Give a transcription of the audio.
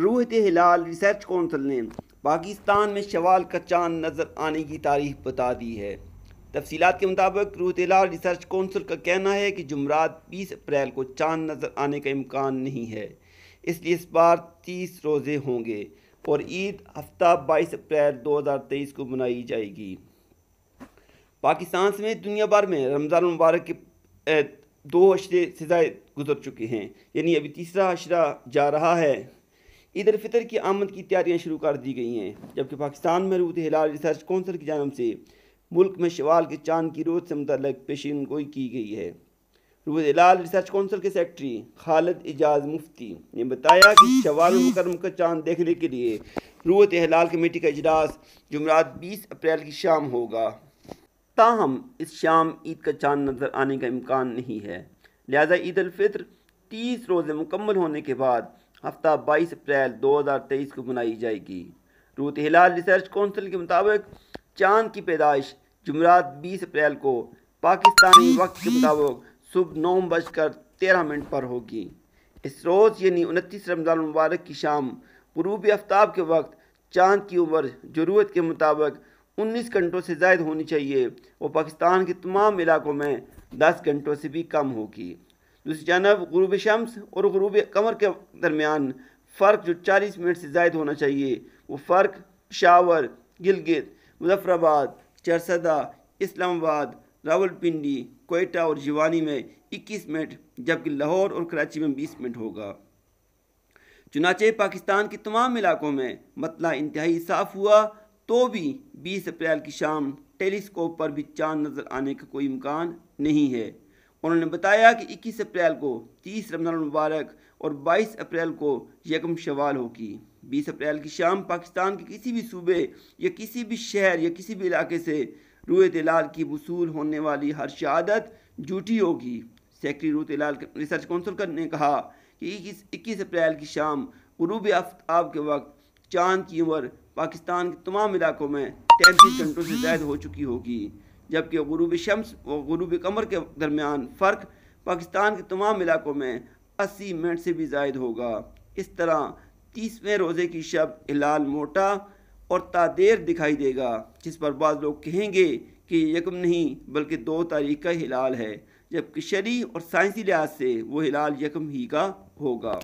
रूहत हिलाल research council ने पाकिस्तान में शवाल का चांद नज़र आने की तारीख बता दी है तफसीत के मुताबिक रूहत हिलाल रिसर्च कौंसिल का कहना है कि जुमरात बीस अप्रैल को चांद नज़र आने का इम्कान नहीं है इसलिए इस बार तीस रोज़े होंगे और ईद हफ्ता बाईस अप्रैल दो हज़ार तेईस को मनाई जाएगी पाकिस्तान समेत दुनिया भर में रमज़ान मुबारक के दो अशरे सजाए गुजर चुके हैं यानी अभी तीसरा अशरा जा रहा है ईद फितर की आमद की तैयारियाँ शुरू कर दी गई हैं जबकि पाकिस्तान में रूत हिलाल रिसर्च कौंसिल की जानब से मुल्क में शवाल के चांद की रोज से मुतल पेशीन गोई की गई है रूत हिलाल रिसर्च कौंसिल के सेक्रटरी खालद एजाज मुफ्ती ने बताया कि शवाल मुकरम का चांद देखने के लिए रूत हिलाल कमेटी का अजलास जुमरात बीस अप्रैल की शाम होगा ताहम इस शाम ईद का चांद नज़र आने का इम्कान नहीं है लिहाजा ईद तीस रोज़े मुकम्मल होने के बाद हफ्ता 22 अप्रैल 2023 को मनाई जाएगी रूत हिलाल रिसर्च कौंसिल के मुताबिक चांद की पैदाइश जुमरात 20 अप्रैल को पाकिस्तानी वक्त के मुताबिक सुबह नौ बजकर तेरह मिनट पर होगी इस रोज़ यानी उनतीस रमज़ान मुबारक की शाम पूर्वी आफ्ताब के वक्त चांद की उम्र ज़रूरत के मुताबिक उन्नीस घंटों से जायद होनी चाहिए और पाकिस्तान के तमाम इलाकों में दस घंटों से भी कम होगी दूसरी जानब गुरूब शम्स और गरूब कमर के दरमियान फ़र्क जो चालीस मिनट से जायद होना चाहिए वो फ़र्क शावर गिलगित मुजफ्फराबाद चरसदा इस्लामाबाद रावलपिंडी कोयटा और जीवानी में 21 मिनट जबकि लाहौर और कराची में 20 मिनट होगा चुनाचे पाकिस्तान के तमाम इलाकों में मतला इंतहाई साफ हुआ तो भी बीस अप्रैल की शाम टेलीस्कोप पर भी चांद नज़र आने का कोई इम्कान नहीं है उन्होंने बताया कि 21 अप्रैल को 30 रमज़ान मुबारक और 22 अप्रैल को यकम शवाल होगी 20 अप्रैल की शाम पाकिस्तान के किसी भी सूबे या किसी भी शहर या किसी भी इलाके से रूह तलाल की वसूल होने वाली हर शहादत झूठी होगी secretary Ruet Hilal research council ने कहा कि इक्कीस इक्कीस अप्रैल की शाम गुरूब आफ्ताब के वक्त चांद की उम्र पाकिस्तान के तमाम इलाकों में तैंतीस घंटों से ज़ायद हो चुकी होगी जबकि गुरूब शम्स व गुरूब कमर के दरमियान फ़र्क पाकिस्तान के तमाम इलाकों में अस्सी मिनट से भी जायद होगा इस तरह तीसवें रोज़े की शब हिलाल मोटा और तादेर दिखाई देगा जिस पर बाद लोग कहेंगे कि यकम नहीं बल्कि दो तारीख का हिलाल है जबकि शरी और साइंसी लिहाज से वो हिलाल यकम ही का होगा